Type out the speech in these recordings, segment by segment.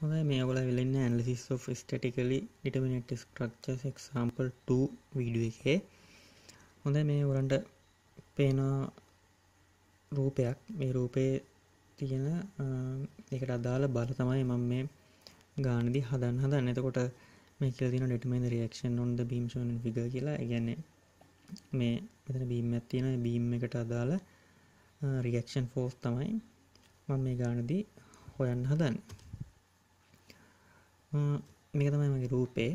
හොඳ මේගොල වෙලන්න analysis of statically determinate structures example 2 විඩුව එකේ හොඳ මේ ඔරන්ට පේනා රූපයක් මේ රූපය තියෙන එකට අදාළ බල තමයි මම මේ ගානදි හදන් හදන්න එතකොට මේකල දින ඩෙටමේද රියක්ෂන් ඔොන්ද බීම්ෂන් විග කියලා ගැන්නේ මේ මෙතන බීම ඇත්තියෙන බීම් එකට අදාළ රියක්ෂන් ෆෝස් තමයි මම මේ ගානදී හොයන්න හදන්න මේක තමයි මගේ රූපේ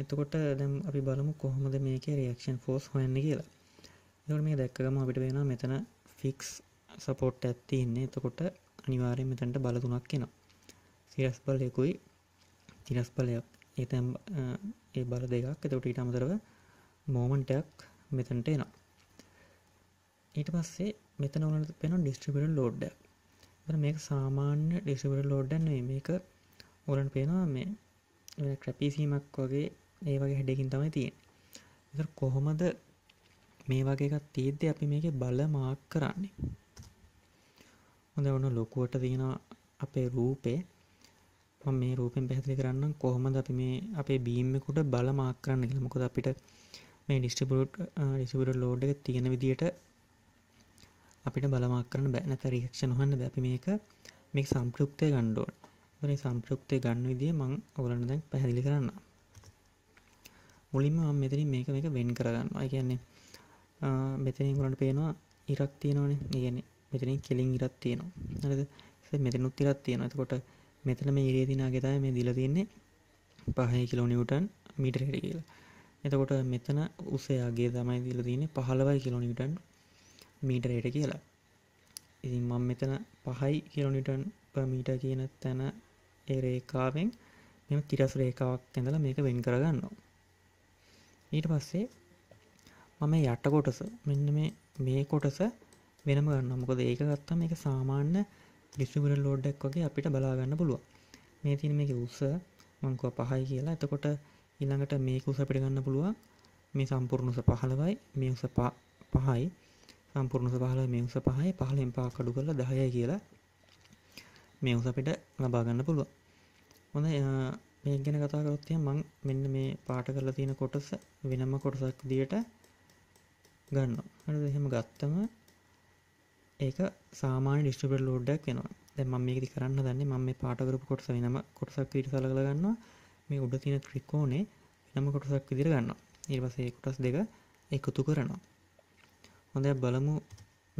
එතකොට දැම් අපි බලමු කොහොමද මේක රියක්ෂන් ෆෝස් හොයන්න කියලා එකට මේ දැක්කගම අපිට වෙන මෙතන ෆික්ස් සපෝට් ඇත්තින්නේ එතකොට අනිවාරය මෙතැන්ට බලතුනක් කෙනවා සිරස් බලයකුයි තිරස් බලයක් ඒතැම් ඒ බල දෙකක් එතකොට ඊට අමතරව මෝමන්ටයක් මෙතැන්ට එනවා ඊට පස්සේ මෙතන ඔන පෙන ඩිස්ට්‍රිබිට ලෝඩ්ඩ මේක සාමාන්‍ය ඩිස්ටිබිට ලෝඩ්ඩන්න මේක ඕලන් පේනවා මේ ක්‍රැපිසීමක් වගේ ඒ වගේ හැඩකින් තමයි තියෙන් කොහොමද මේ වගේ එකත් තියද්ද අපි මේක බල මාක් කරන්නේ හොඳ ඔන්න ලොකුවට තියෙන අපේ රූපේ මේ රූපෙන් පැහදිලි කරන්න කොහොමද අපි මේ අපේ බීමකුට බල මාක් කරන්න කියලමකොද අපිට මේ ඩිස්ටිබුට් ඩිසිබුට ලෝඩ් එක තියෙන විදියට අපිට බලමාක් කරන්න බැන තරික්ෂණ හන්න දැපි මේක මේ සම්පෘක්තය ගණ්ඩෝඩ මේ සම්ප්‍රයුක්තය ගන්න විදිය මං ඔයගලන්ට දැන් පැහැදිලි කරන්න. මුලින්ම මම මෙතනින් මේක මේක වෙන් කරගන්නවා. ඒ කියන්නේ මෙතනින් ඔයගලන්ට පේනවා ඉරක් තියෙනවනේ. ඒ කියන්නේ මෙතනින් කෙලින් ඉරක් තියෙනවා. හරිද? ඉතින් මෙතනුත් ඉරක් තියෙනවා. එතකොට මෙතන මේ ඉරේ තියෙන අගේ තමයි මේ දීලා තියෙන්නේ 5 කිලෝ නිව්ටන් මීටරයකට කියලා. එතකොට මෙතන උසේ අගේ තමයි දීලා තියෙන්නේ 15 කිලෝ නිව්ටන් මීටරයට කියලා. ඉතින් මම මෙතන 5 කිලෝ නිව්ටන් පර් මීටර් කියන තැන ඒ රේකාවෙන් මෙම තිරස් රේකාවක් ඇඳලා මේක වෙන් කරගන්නවා ඊට පස්සේ මම යට කොටස මෙන්න මේ මේ කොටස වෙනම ගන්න මොකද ඒක ගත්තම එක සාමාන්‍ය ඩිස්ිබිට ලෝඩ්ඩක් වගේ අපිට බලාගන්න පුළුව මේ තින මේක උස මංකුව පහයි කියලා එතකොට ඉළඟට මේක උස පිටගන්න පුළුවන් මේ සම්පූර්ණුස පහළවයි මේ උස පහයි සම්පූර්ණුස පහල මේ උස පහයි පහලෙන් පා කඩු කරලා දහය කියලා මේ උස අපිට ලබාගන්න පුළුවන් හොඳ මේ ගැන කතා කරොත්තිය මං මෙන්න මේ පාට කරලා තියෙන කොටස වෙනම කොටසක් දිට ගන්න හට දෙහෙම ගත්තම ඒක සාමාන ඩිස්ටිපට ලෝඩ්ඩක් වෙනවා දැ ම මේකති කරන්න දන්න ම මේ පාටකරපු කොටස වෙනම කොටසක් විට සලගල ගන්නවා මේ උඩ තියෙන ත්‍රිකෝනේ වෙනම කොටසක් විදිර ගන්න නිර්වසේ කොටස් දෙක එකතු කරනවා හොඳ බලමු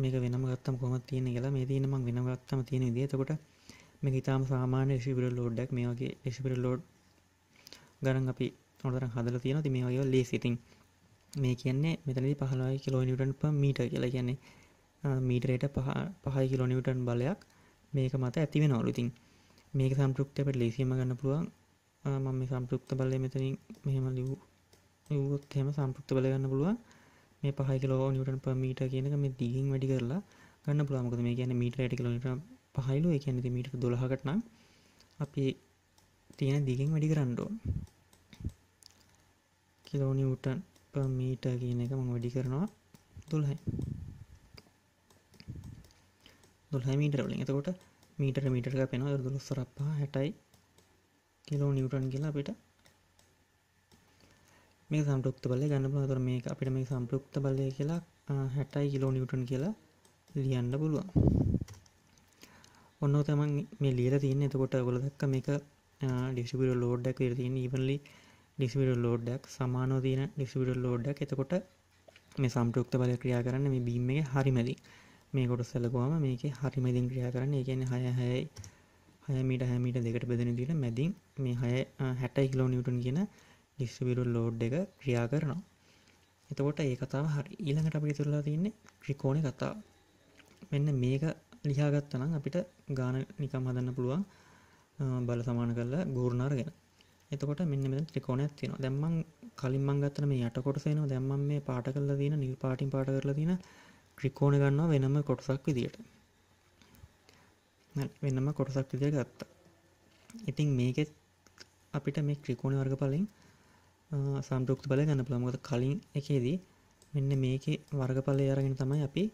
මේක වෙනම ගත්තම කොම තියෙන කියලා මේ තියෙනමක් වෙනගත්තම තියෙන දේ තකොට මේක ඉතාම සාමාන්‍ය රිසිපිරල් ලෝඩ්ඩක් මේ වගේ රිසිපිරල් ලෝඩ් ගණන් අපි තොරතරම් හදලා තියෙනවා. ඉතින් මේ වගේ ලේසි. ඉතින් මේ කියන්නේ මෙතනදී 15 කිලෝනිව්ටන් per මීටර් කියලා කියන්නේ මීටරයට 5 කිලෝනිව්ටන් බලයක් මේක මත ඇති වෙනවලු. ඉතින් මේක සම්පෘක්ත අපිට ලේසියෙන්ම ගන්න පුළුවන්. මම මේ සම්පෘක්ත බලය මෙතනින් මෙහෙම ලිව් ලිව්වොත් එහෙම සම්පෘක්ත බලය ගන්න පුළුවන්. මේ 5 කිලෝනිව්ටන් per මීටර් කියන එක මේ දිගින් වැඩි කරලා ගන්න පුළුවන්. මොකද මේ කියන්නේ මීටරයට කිලෝනිව්ටන් පහයිලෝ එක ඇනති මීට දොළහකටනම් අපි තියෙන දිගෙන් වැඩි කරන්නඩෝ කිලෝනිවටන් මීට කියන එක මම වැඩි කරනවා දොල්හයි දොල්හ මීටරලින් එතකොට මීටර මීටර පෙන දුළොස්සරපා හැටයි කිලෝ නිවටන් කියලා අපිට මේ සම්පෘක්ත බල ගන්න පුලතුර මේ අපිට මේ සම්පෘක්ත බලය කියලා හැටයි කිලෝ නිවටන් කියලා ලියන්න පුළුවන් ඔන්න තමන් මේ ලියල තියන්න එතකොට ගොලදක්ක මේක ඩිස්ිපිට ලෝඩ්ඩක් තියන ඉවලි ඩිස්ිට ලෝඩ්ඩක් සමානෝ තියන ඩිස්ිට ලෝඩ්ඩක් එතකොට මේ සම්පෘක්ත බල ක්‍රියා කරන්න මේ බීම එක හරිමැදි මේ ගොඩ සැලකවාම මේක හරිමැදින් ක්‍රියා කරන්න ඒගැන හය හයයි හයමීට හැමිට දෙකට බෙදෙන දිට මැදින් මේ හය හැටයි කිලෝ නිියටන් කියෙන ඩිස්ිවිරුල් ලෝඩ් එක ක්‍රියා කරනවා එතකොට ඒ කතාව හරි ඊළඟට අපි තුරලා තියන්නේ ක්‍රිකෝණ කතාව මෙන්න මේක ලියාගත්තනම් අපිට ගාන නිකම් හදන්න පුළුවන් බල සමාන කරලා ගෝරණාර ගැන එතකොට මෙන්න මෙතන ත්‍රිකෝණයක් තියෙනවා දැන් මම කලින් මම ගත්තන මේ යට කොටස එනවා දැන් මම මේ පාට කරලා තියෙන නිල් පාටින් පාට කරලා තියෙන ත්‍රිකෝණ ගන්නවා වෙනම කොටසක් විදියට වෙනම කොටසක් විදියට ගත්තා ඉතින් මේකෙත් අපිට මේ ත්‍රිකෝණ වර්ගඵලෙන් සම්පෘක්ත බලය ගන්න පුළුවන් මොකද කලින් එකේදී මෙන්න මේකේ වර්ගඵලය අරගෙන තමයි අපි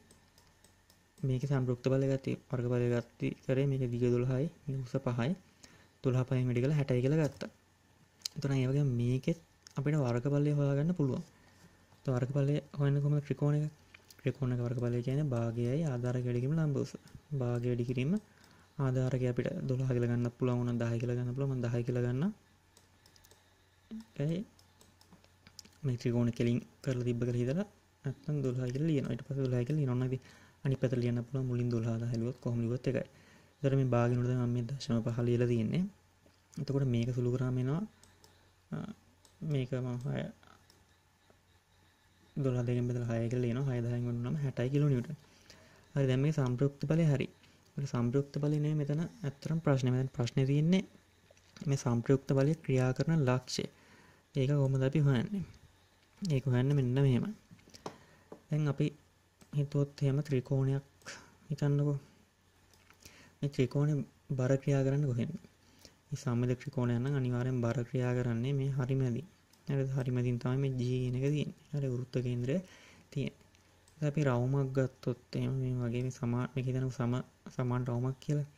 මේක සම්පෘක්ත බල ගත්ති වර්ග බල ගත්ති කරේ මේක දිග දුළහයි උස පහයි තුළහ පහ මිඩිකල හැටයි කළ ගත්තා තුන ඒවගේ මේකෙත් අපිට වර්ග බලය හොයාගන්න පුළුවන් වර්ග බලය හොන්න කොම ත්‍රිකෝණ එක ත්‍රිකෝණ වර්ග බලය කියන භාගයයි ආධාර ගැඩිකීම ලම්බස භාගය වැඩි කිරීම ආධාරක අපිට දොළහ කියල ගන්න පුළුවන් වන දහයි කියල ගන්න පුළුවන් දහයි කියල ගන්න මේ ත්‍රිකෝණ කෙලින් කරලා තිබ්බ කර හිදලා ඇත්තම් දොළහ කියල ලියන ඊට පස්සේ දොළහ කියලා ලියනවා නේද අනි පැත ලියන්න පුළ මුලින් දුල්හා හැලුවත් කොහොමිවත් එකයි දර මේ බාගෙනුට අම දශම පහල ල තියන්නේ එතකොට මේක සුළු කරාමෙනවා මේක මහය දොලදෙන් බෙදල හයකල න හයදාගන්නම හැටයි කිලෝ නිට හරි දැම සම්ප්‍රෘක්ති පලය හරි සම්ප්‍රෘක්ත බලනය මෙතන ඇතරම් ප්‍රශ්නමය ප්‍රශ්න තියන්නේ මේ සම්ප්‍රයුක්ත බලය ක්‍රියා කරන ලක්ෂය ඒක කොම අපි හොයන්නේ ඒක හොයන්න මෙන්න මෙහෙම දැන් අපි හිතුවොත් හෙම ත්‍රිකෝණයක් හිතන්නකෝ මේ ත්‍රිකෝණය බර ක්‍රියා කරන්න කොහෙන් සම්මද ත්‍රිකෝණයන්න අනිවාරයෙන් බර ක්‍රියා කරන්නේ මේ හරිමැදි ඇ හරිමැදින් තම මේ ජීනක දී හට ගෘත්ත කේන්ද්‍රය තියෙන අපි රවුමක් ගත්තොත් එම මේ වගේ සමාටම හිතන සම සමාන් රවුමක් කියලා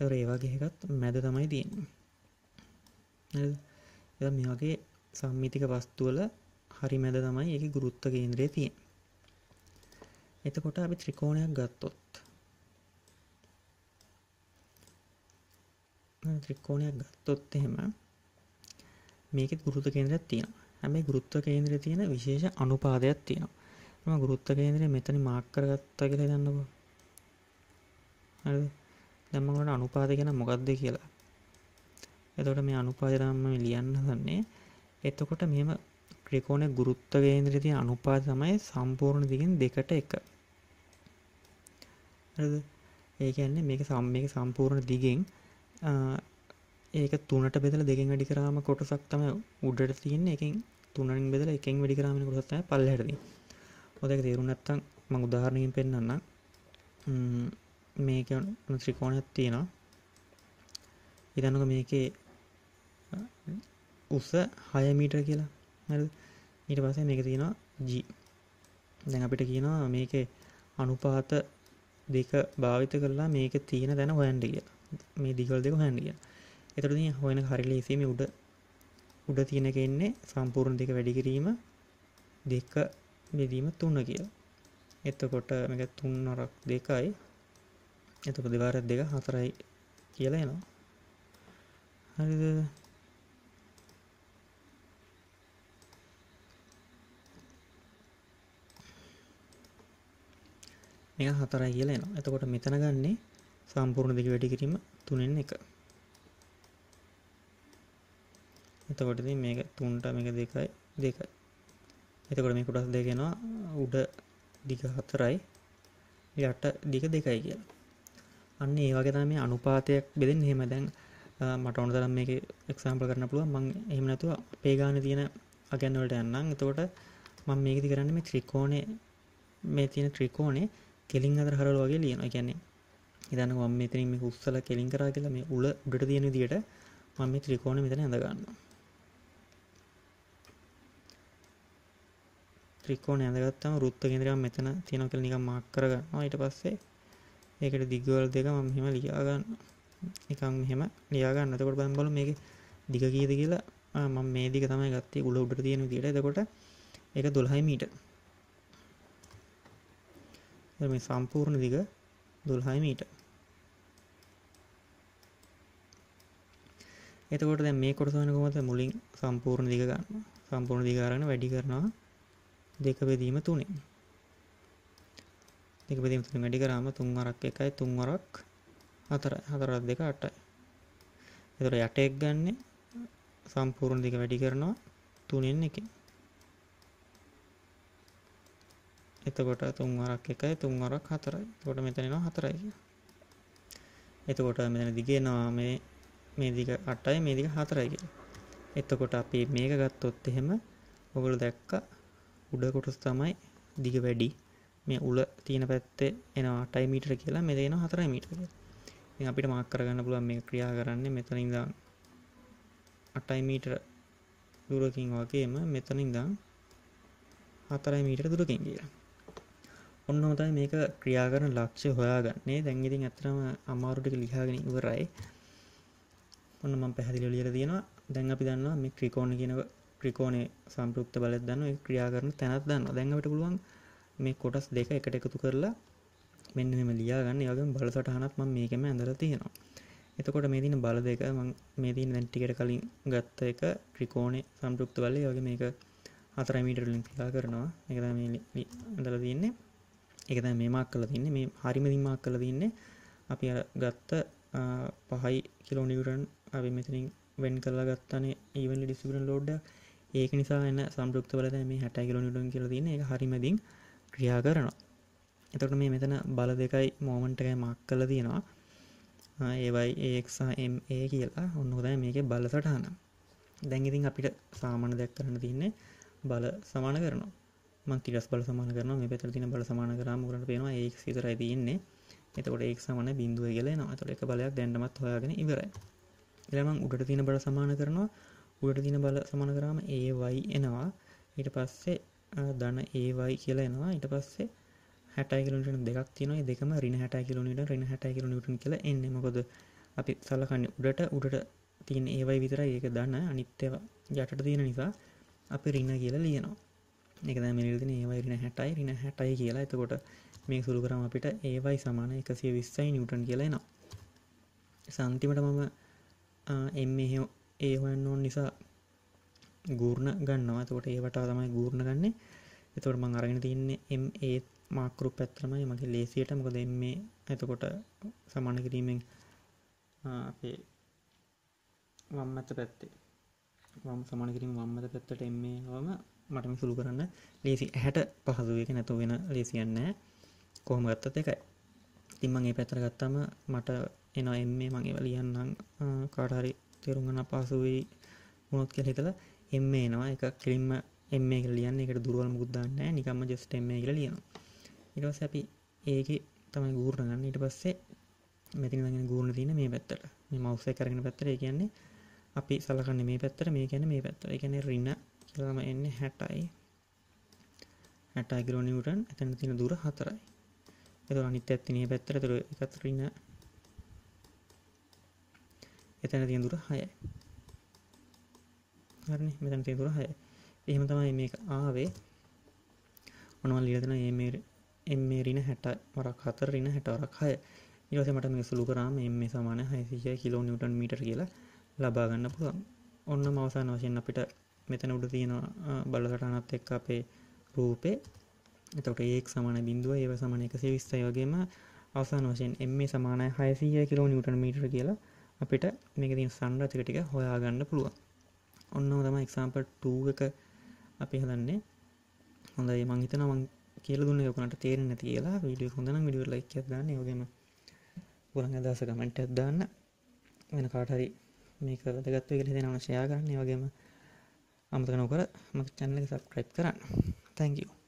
ඒ ඒවාගේ එකත් මැද තමයි තියෙන් එ මේ වගේ සම්මිතික වස්තුවල හරි මැද තමයි එක ගුරුත්ත කේන්ද්‍රය තියෙන් එතකොට අපි ත්‍රිකෝණයක් ගත්තොත් ත්‍රිකෝණයක් ගත්තොත් එහෙම මේක ගුරුත්ව කේන්ද්‍රයක් තියෙනවා හැබැයි ගුරුත්ව කේන්ද්‍රය තියෙන විශේෂ අනුපාදයක් තියෙනවා මම ගුරුත්ව කේන්ද්‍රය මෙතන මාක් කරගත්තා කියලා හිතන්නකෝ හරිද දැන් මම ඔයාලට අනුපාදය ගැන මොකද්ද කියලා එතකොට මේ අනුපාදය තමයි ලියන්න හදන්නේ එතකොට මෙහෙම ත්‍රිකෝණයේ ගුරුත්ව කේන්ද්‍රයේ තියෙන අනුපාතය තමයි සම්පූර්ණ දිගින් දෙකට එක ඒකන්නේ මේක සම්මක සම්පූර්ණ දිගෙන් ඒක තුනට බෙදල දෙකෙන් වැඩි කරාම කොටසක් තම උඩට තියන්න එකින් තුනින් බෙදල එකෙන් වැඩි කරාමෙන කොටසය පල්ලහරදී ඔදක තේරුනත්තං මං උදාහරණයෙන් පෙන්න්න මේක ත්‍රිකෝණයක් තියෙනවා ඉතන්නක මේකේ උස හය මීටර කියලා හරි ඊට පස්සේ මේක තියෙනවා ජී දැන් අපිට කියනවා මේකේ අනුපාත දෙක භාවිත කරලා මේක තියෙන තැන හොයන්ඩ කිය මේ දිගල් දෙක හොයන්ඩ කිය එතරති හොයන හරිලේසිම උඩ උඩ තියෙනක එන්නේ සම්පූර්ණ දෙක වැඩිකිරීම දෙක බෙදීම තුන්න කිය එතකොට මේක තුන් නොරක් දෙකයි එතක දෙවාරත් දෙක හතරයි කියලා එනවා හරිද මේක හතරයි කියලා එනවා. එතකොට මෙතන ගන්නේ සම්පූර්ණ දෙක වැඩි කිරීම 3න් 1. එතකොට ඉතින් මේක 3ට මේක 2යි 2යි. එතකොට මේ කොටස් දෙක එනවා උඩ දිග 4යි යට දිග 2යි කියලා. අන්න ඒ වගේ තමයි මේ අනුපාතයක් බෙදෙන්නේ. එහෙම දැන් මට ඕන තරම් මේක එක්සැම්පල් කරන්න පුළුවන්. මම එහෙම නැතුව අපේ ගානේ තියෙන අගයන් වලට යන්නම්. එතකොට මම මේකදී කරන්නේ මේ ත්‍රිකෝණේ මේ තියෙන ත්‍රිකෝණේ කෙලින් අතර හරල වගේ ලියන කියන්නේ ඉතන මම මෙතනින් මේ උස්සල කෙලින් කරා කියලා මේ උල උඩට තියෙන විදියට මම මේ ත්‍රිකෝණය මෙතන ඇඳ ගන්නවා ත්‍රිකෝණය ඇඳගත්තාම වෘත්ත කේන්ද්‍රයක් මෙතන තියෙනවා කියලා නිකන් මාක් කරගන්නවා ඊට පස්සේ ඒකට දිගවල දෙක මම මෙහෙම ලියා ගන්නවා නිකන් මෙහෙම ලියා ගන්න. එතකොට බලන්න බලමු මේක දිග කීයද කියලා මම මේ දිග තමයි ගත්තේ උල උඩට තියෙන විදියට. එතකොට ඒක 12 මීටර්. මේ සම්පූර්ණ දිග 12 මීටර්. එතකොට දැන් මේ කොටස වෙන කොහොමද මුලින් සම්පූර්ණ දිග ගන්න. සම්පූර්ණ දිග අරගෙන වැඩි කරනවා දෙක බෙදීම තුනේ. දෙක බෙදීම තුනේ වැඩි කරාම 3 වරක් 1යි 3 වරක් 4යි 4 2 8යි. එතකොට යට එක් ගන්නේ සම්පූර්ණ දිග වැඩි කරනවා තුනෙන් එකෙන්. එතකොට තුන්වරක් එකයි තුන්වරක් හතරයි තකොට මෙතනෙනවා හතරයි එතකොට මෙතන දිගෙනවා මේ මේ දිග අටයි මේ දිග හතරයි කියලා එතකොට අපි මේක ගත්තොත් එහෙම ඔගොලු දැක්ක උඩ කොටස තමයි දිග වැඩි මේ උල තියෙන පැත්තේ එනවා අටයි මීටර කියලා මෙතන එනවා හතරයි මීටර ඉතින් අපිට මාක් කරගන්න පුළුවන් මේ ක්‍රියා කරන්නේ මෙතන ඉඳන් අටයි මීටර දුරකින් වගේම මෙතන ඉඳන් හතරයි මීටර දුරකින් කියලා ඔන්න හොතයි මේක ක්‍රියා කරන ලක්ෂ හොයා ගන්නේ දැන්ගතින් ඇතරම අමාරුටික ලිහාගෙන ඉවරයි ඔන්න මම පැහදිලි ලියර තියෙනවා දැන් අපි දන්නවා මේ ක්‍රිකෝණ කියන ක්‍රිකෝණේ සම්පෘක්ත බලයක් දන්න ක්‍රියා කරන තැනත් දන්න දැන්වට පුළුවන් මේ කොටස් දෙක එකට එකතු කරලා මෙන්න මෙම ලියා ගන්න යගේ බල සටහනත් ම මේකම ඇඳර තියෙනවා එතකොට මේ තින බල දෙක මේ තින් වැන්ටිකට කලින් ගත්ත එක ක්‍රිකෝණේ සම්පෘක්ත වලේ වගේ මේක අතරමීටරලින් ක්‍රියා කරනවා එකදම ඇඳල තියන්නේ එකද මේමක් කල තින්න මේ හරිම දිමක් කල තින්නේ අපි ගත්ත පහයි කිලෝනිවරන් අපි මෙතනින් වෙන් කරලා ගත්තන ඒවල ඩිස්ිබරන් ලෝඩ් ඒක නිසා එන්න සම්පෘක්ත වලද මේ හැට කිලෝනිටන් කියල තින එක හරිමදිින් ක්‍රියා කරනවා එතකට මේ මෙතන බල දෙකයි මෝමන්ටකයි මක් කල තියෙනවා ඒවයි ඒක්සාම් ඒ කියලා ඔන්නහොදෑ මේක බල සටහන දැන්ගිතින් අපිට සාමාන දැක් කරන්න තින්නේ බල සමාන කරනවා මංකිලස් බල සමාන කරන මේ පැතර තින බල සමාන කරම ගරට පේෙනවා ඒක සිතර ඇතින්නේ එතකොට එක් සමන බින්දුව කියලන අතට එක බලයක් දැන්ඩමත් හොයාගෙන ඉවරයි එළමං උඩට තින බල සමාන කරනවා උඩට තින බල සමාන කරාම ඒවයි එනවා ඊට පස්සේ දන ඒවයි කියලා එනවා ඊට පස්සේ හැටයි කිලට දෙක් තින දෙකම රින හැටයි කිලනිට රින හැටයි කිලනිට කියල එන්නමකොද අපි සලකන්න උඩට උඩට තියෙන ඒවයි විතර ඒක දන්න අනිත්‍යව යටට තියෙන නිසා අපි රින්න කියලා ලියනවා එකද මිල්දින ඒවයි රින හැටයි රින හැටයි කියලා එතකොට මේ සුළු කරම අපිට ඒවයි සමාන එකසිය විස්සයි නිියටන් කියලයි නම් සන්තිමට මම එම ඒවන් ඕන් නිසා ගූර්ණ ගන්නවා තකොට ඒවටා තමයි ගූර්ණ ගන්න එතවට මං අරගෙන තියන්නේ එම් ඒත් මාකරු පැත්‍රමයි මගේ ලේසියට මොකද එන්නේ එතකොට සමාන කිරීමෙන් අපේ වම්මත පැත්තේ වම් සමාන කිරීම වම්මත පැත්තට එන්නේ හවම මටම සුළු කරන්න ලේසි ඇහැට පහසුවක නැතු වෙන ලේසියන්න කොහොම ගත්තත් එකයි තිම්මගේ පැතර ගත්තම මට එන එන්නේ මගේ වලියන්නම් කාටහරි තෙරුගන්න පාසුවී මුණොත් කෙ හිතල එම එනවා එක කෙලින්ම එම කලියන්න එකට දුරුවල් මුදදාන්න නිකම්ම ජෙස්ට එම කියල ලියන ඉටවස් අපි ඒක තමයි ගූර්ණගන්න ඉට පස්සේ මෙතිනගෙන ගූර්ණ තින මේ පැත්තට මේ මවසේ කරගෙන පැත්තර කියන්නේ අපි සලකන්න මේ පැත්තර මේ ගැන මේ පැත්තර එකන රින්න තම එන්නේ හැටයි හැටයිගරෝනිවටන් ඇතැන තින දුර හතරයි එතු අනිත ඇත්තිනේ පැත්තර තුර එකතරන්න එතැන තිය දුර හයයි හරණ මෙතැන තිය දුර හය එහෙම තමයි මේ ආවේ ඔනවල් ලියතන එමේරින හැට වරක් හතර රින හැටවරක් හය ඉරසමට මේ සුළු කරාම එම සමාන හයිසිය කිලෝ නිවටන් මීට කියලා ලබාගන්න පුළුවන් ඔන්න මවසාන වශයෙන් අපිට මෙතන උඩ තියෙනවා බලසටහනත් එක්ක අපේ රූපේ එතකොට ඒක් සමාන බිඳුව ඒව සමාන එකසේ විස්සයි වගේම අවසාන වශයෙන් එම සමානය හයසීය කිලෝ නිියටන් මීටර කියලා අපිට මේක තින් සන්රතික ටික හොයාගන්න පුළුවන් ඔන්න තම එක්සාම්පල් ටූගක අපි හදන්නේ හොඳයි මං හිතන මං කියල දුන්න යොකනට තේරෙන නැති කියලා විඩිය හොඳන විඩිය ලයික් දන්න යොගම පුරන් අදස කමෙන්ට් ඇත්දාන්න වෙන කාටහරි මේ කරදගත්ව කෙලෙ නවශයා ගන්න වගේම අමතක නොකර මගේ channel එක subscribe කරන්න. thank you